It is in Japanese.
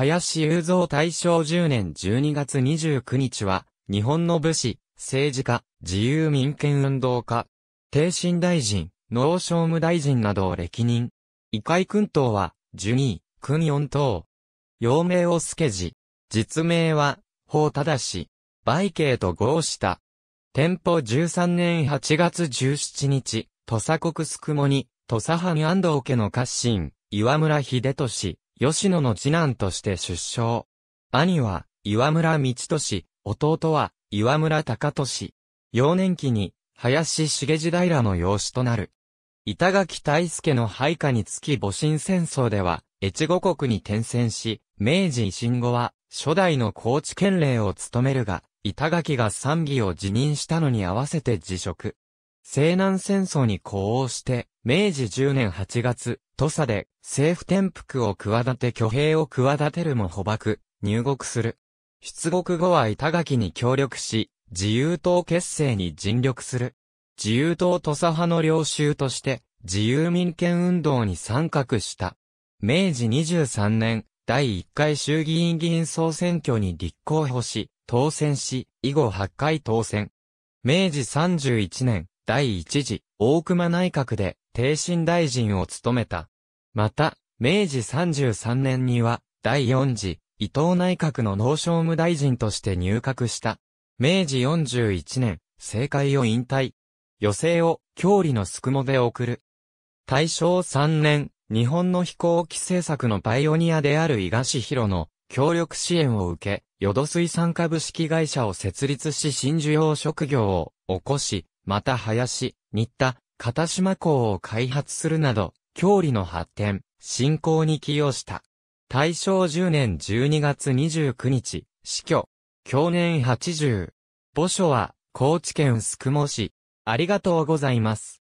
林雄三大正10年12月29日は、日本の武士、政治家、自由民権運動家、帝神大臣、農商務大臣などを歴任。異界君等は、ジュニー、君四等。陽明を助じ。実名は、法正し。売慶と合した。天保13年8月17日、土佐国宿もに、土佐藩安藤家の家臣、岩村秀俊、吉野の次男として出生。兄は、岩村道俊、弟は、岩村隆俊。幼年期に、林重次平の養子となる。板垣大助の配下につき戊辰戦争では、越後国に転戦し、明治維新後は、初代の高知県令を務めるが、板垣が参議を辞任したのに合わせて辞職。西南戦争に呼応して、明治10年8月、土佐で政府転覆を企て挙兵を企てるも捕獲、入国する。出国後は板垣に協力し、自由党結成に尽力する。自由党土佐派の領袖として、自由民権運動に参画した。明治23年、第1回衆議院議員総選挙に立候補し、当選し、以後8回当選。明治31年、第一次、大熊内閣で、帝進大臣を務めた。また、明治33年には、第四次、伊藤内閣の農商務大臣として入閣した。明治41年、政界を引退。余生を、郷里の宿もで送る。大正3年、日本の飛行機政策のパイオニアである伊賀市広の協力支援を受け、淀水産株式会社を設立し新需要職業を起こし、また林、新田、片島港を開発するなど、郷里の発展、進行に寄与した。大正10年12月29日、死去。去年80。墓所は、高知県宿毛市。ありがとうございます。